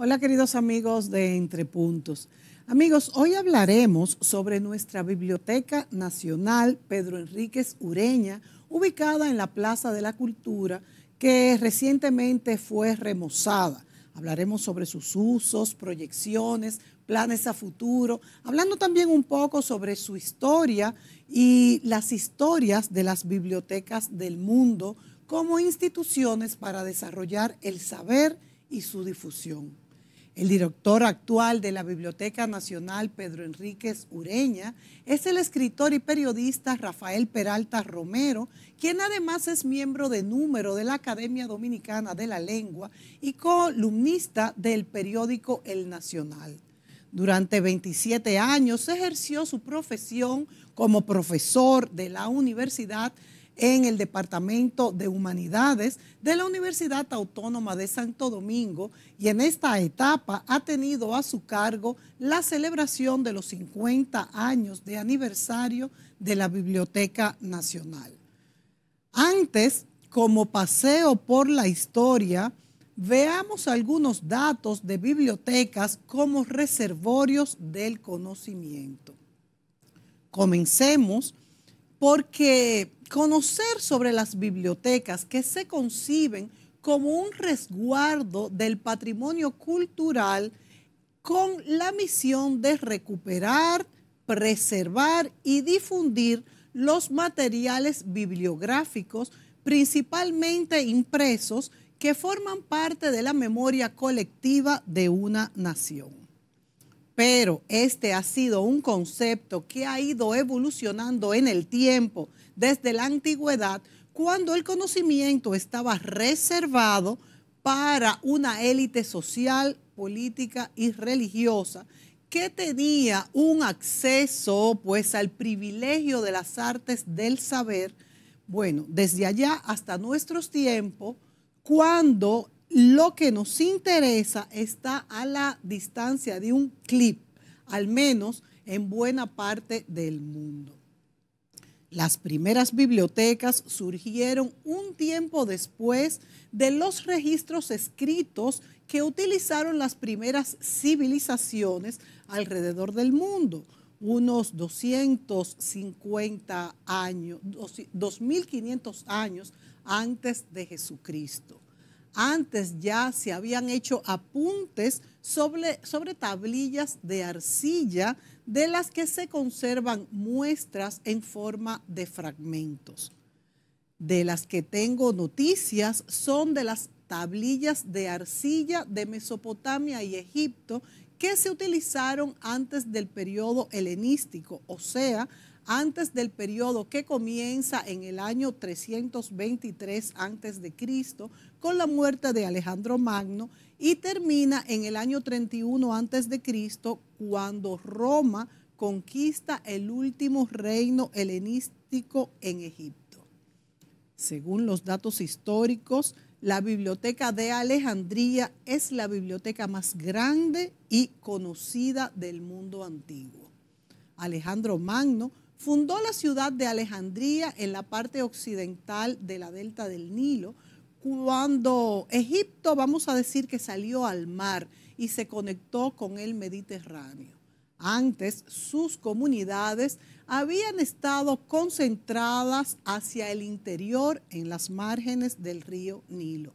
Hola queridos amigos de Entre Puntos. Amigos, hoy hablaremos sobre nuestra Biblioteca Nacional Pedro Enríquez Ureña, ubicada en la Plaza de la Cultura, que recientemente fue remozada. Hablaremos sobre sus usos, proyecciones, planes a futuro, hablando también un poco sobre su historia y las historias de las bibliotecas del mundo como instituciones para desarrollar el saber y su difusión. El director actual de la Biblioteca Nacional, Pedro Enríquez Ureña, es el escritor y periodista Rafael Peralta Romero, quien además es miembro de número de la Academia Dominicana de la Lengua y columnista del periódico El Nacional. Durante 27 años ejerció su profesión como profesor de la Universidad en el Departamento de Humanidades de la Universidad Autónoma de Santo Domingo y en esta etapa ha tenido a su cargo la celebración de los 50 años de aniversario de la Biblioteca Nacional. Antes, como paseo por la historia, veamos algunos datos de bibliotecas como reservorios del conocimiento. Comencemos porque conocer sobre las bibliotecas que se conciben como un resguardo del patrimonio cultural con la misión de recuperar, preservar y difundir los materiales bibliográficos, principalmente impresos, que forman parte de la memoria colectiva de una nación pero este ha sido un concepto que ha ido evolucionando en el tiempo, desde la antigüedad, cuando el conocimiento estaba reservado para una élite social, política y religiosa que tenía un acceso pues al privilegio de las artes del saber, bueno, desde allá hasta nuestros tiempos, cuando lo que nos interesa está a la distancia de un clip, al menos en buena parte del mundo. Las primeras bibliotecas surgieron un tiempo después de los registros escritos que utilizaron las primeras civilizaciones alrededor del mundo, unos 250 años, 2500 años antes de Jesucristo. Antes ya se habían hecho apuntes sobre, sobre tablillas de arcilla de las que se conservan muestras en forma de fragmentos. De las que tengo noticias son de las tablillas de arcilla de Mesopotamia y Egipto que se utilizaron antes del periodo helenístico, o sea, antes del periodo que comienza en el año 323 a.C. con la muerte de Alejandro Magno y termina en el año 31 a.C. cuando Roma conquista el último reino helenístico en Egipto. Según los datos históricos, la biblioteca de Alejandría es la biblioteca más grande y conocida del mundo antiguo. Alejandro Magno Fundó la ciudad de Alejandría en la parte occidental de la delta del Nilo, cuando Egipto, vamos a decir que salió al mar y se conectó con el Mediterráneo. Antes, sus comunidades habían estado concentradas hacia el interior en las márgenes del río Nilo.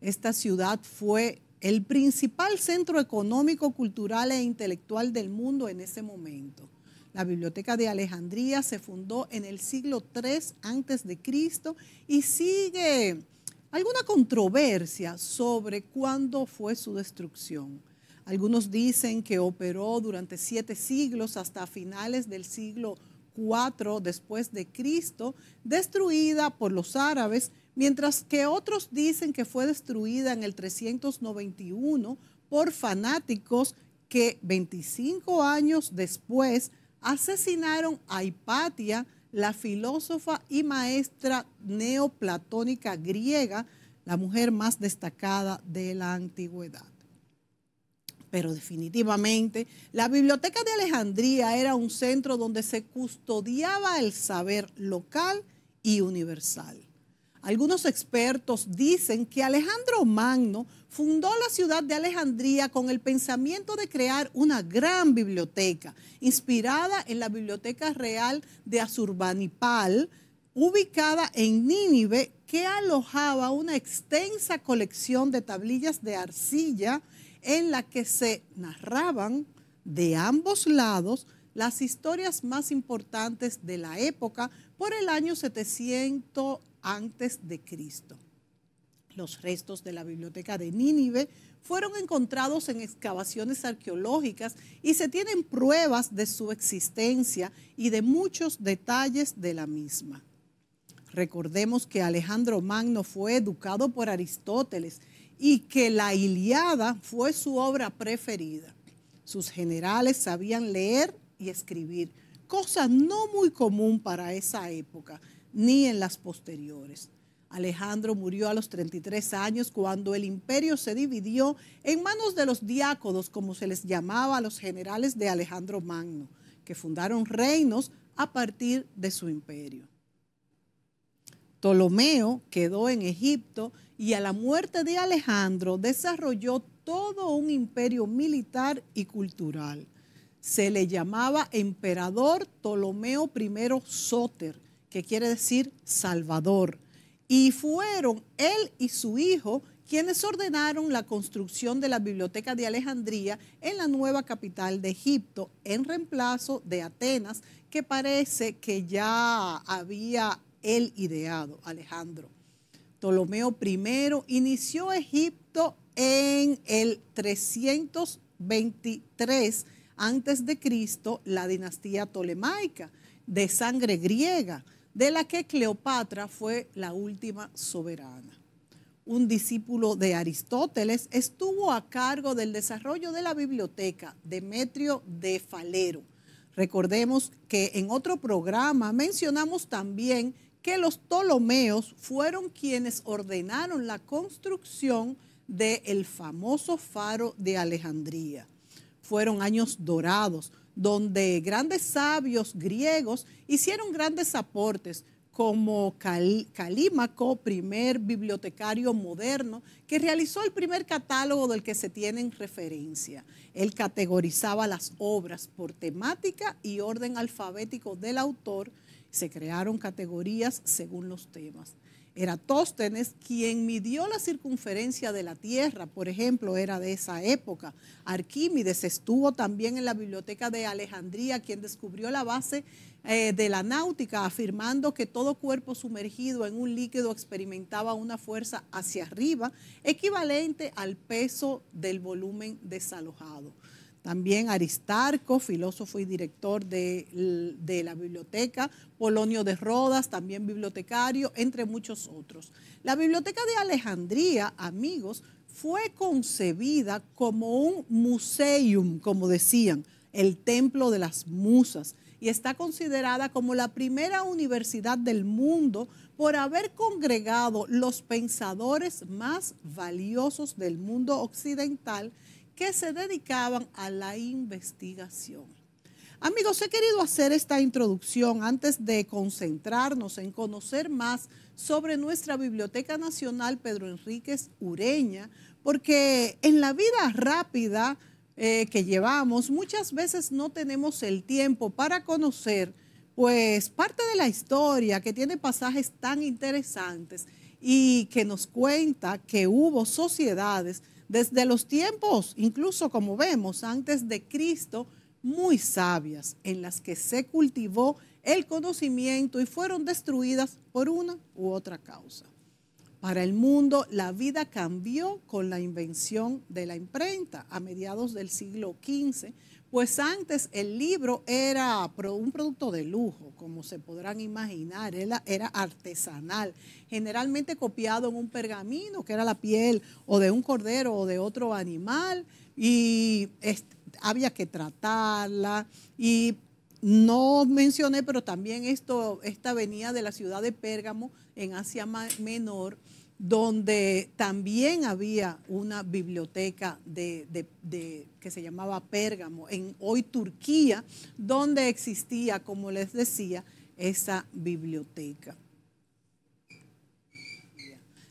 Esta ciudad fue el principal centro económico, cultural e intelectual del mundo en ese momento. La Biblioteca de Alejandría se fundó en el siglo III antes de Cristo y sigue alguna controversia sobre cuándo fue su destrucción. Algunos dicen que operó durante siete siglos hasta finales del siglo IV después de Cristo, destruida por los árabes, mientras que otros dicen que fue destruida en el 391 por fanáticos que 25 años después asesinaron a Hipatia, la filósofa y maestra neoplatónica griega, la mujer más destacada de la antigüedad. Pero definitivamente la Biblioteca de Alejandría era un centro donde se custodiaba el saber local y universal. Algunos expertos dicen que Alejandro Magno fundó la ciudad de Alejandría con el pensamiento de crear una gran biblioteca, inspirada en la Biblioteca Real de Azurbanipal, ubicada en Nínive, que alojaba una extensa colección de tablillas de arcilla en la que se narraban de ambos lados las historias más importantes de la época por el año 700 antes de Cristo. Los restos de la biblioteca de Nínive fueron encontrados en excavaciones arqueológicas y se tienen pruebas de su existencia y de muchos detalles de la misma. Recordemos que Alejandro Magno fue educado por Aristóteles y que la Iliada fue su obra preferida. Sus generales sabían leer y escribir, cosa no muy común para esa época ni en las posteriores. Alejandro murió a los 33 años cuando el imperio se dividió en manos de los diácodos, como se les llamaba a los generales de Alejandro Magno, que fundaron reinos a partir de su imperio. Ptolomeo quedó en Egipto y a la muerte de Alejandro desarrolló todo un imperio militar y cultural. Se le llamaba emperador Ptolomeo I Sóter que quiere decir Salvador. Y fueron él y su hijo quienes ordenaron la construcción de la Biblioteca de Alejandría en la nueva capital de Egipto, en reemplazo de Atenas, que parece que ya había él ideado, Alejandro. Ptolomeo I inició Egipto en el 323 antes de Cristo, la dinastía tolemaica de sangre griega de la que Cleopatra fue la última soberana. Un discípulo de Aristóteles estuvo a cargo del desarrollo de la biblioteca Demetrio de Falero. Recordemos que en otro programa mencionamos también que los Ptolomeos fueron quienes ordenaron la construcción del el famoso faro de Alejandría. Fueron años dorados donde grandes sabios griegos hicieron grandes aportes como Calímaco, primer bibliotecario moderno, que realizó el primer catálogo del que se tiene en referencia. Él categorizaba las obras por temática y orden alfabético del autor. Se crearon categorías según los temas. Eratóstenes, quien midió la circunferencia de la Tierra, por ejemplo, era de esa época. Arquímedes estuvo también en la biblioteca de Alejandría, quien descubrió la base eh, de la náutica, afirmando que todo cuerpo sumergido en un líquido experimentaba una fuerza hacia arriba equivalente al peso del volumen desalojado. También Aristarco, filósofo y director de, la biblioteca, Polonio de Rodas, también bibliotecario, entre muchos otros. La biblioteca de Alejandría, amigos, fue concebida como un museum, como decían, el templo de las musas, y está considerada como la primera universidad del mundo por haber congregado los pensadores más valiosos del mundo occidental que se dedicaban a la investigación. Amigos, he querido hacer esta introducción antes de concentrarnos en conocer más sobre nuestra Biblioteca Nacional Pedro Enríquez Ureña, porque en la vida rápida eh, que llevamos muchas veces no tenemos el tiempo para conocer pues parte de la historia que tiene pasajes tan interesantes y que nos cuenta que hubo sociedades desde los tiempos, incluso como vemos, antes de Cristo, muy sabias, en las que se cultivó el conocimiento y fueron destruidas por una u otra causa. Para el mundo, la vida cambió con la invención de la imprenta a mediados del siglo XV, pues antes el libro era un producto de lujo, como se podrán imaginar, era, artesanal, generalmente copiado en un pergamino, que era la piel o de un cordero o de otro animal, y había que tratarla. Y no mencioné, pero también esto, esta venía de la ciudad de Pérgamo, en Asia Menor, donde también había una biblioteca que se llamaba Pérgamo, en hoy Turquía, donde existía, como les decía, esa biblioteca.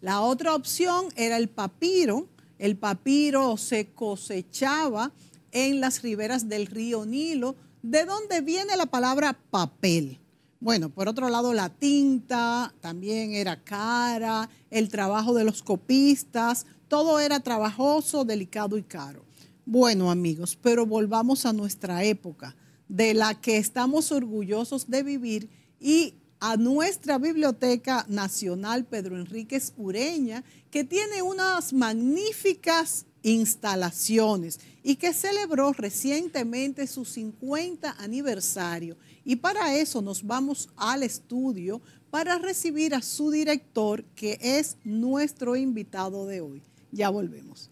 La otra opción era el papiro. El papiro se cosechaba en las riberas del río Nilo, de donde viene la palabra papel. Bueno, por otro lado, la tinta también era cara, el trabajo de los copistas, todo era trabajoso, delicado y caro. Bueno, amigos, pero volvamos a nuestra época, de la que estamos orgullosos de vivir y a nuestra Biblioteca Nacional Pedro Enríquez Ureña, que tiene unas magníficas instalaciones y que celebró recientemente su 50 aniversario. Y para eso nos vamos al estudio para recibir a su director, que es nuestro invitado de hoy. Ya volvemos.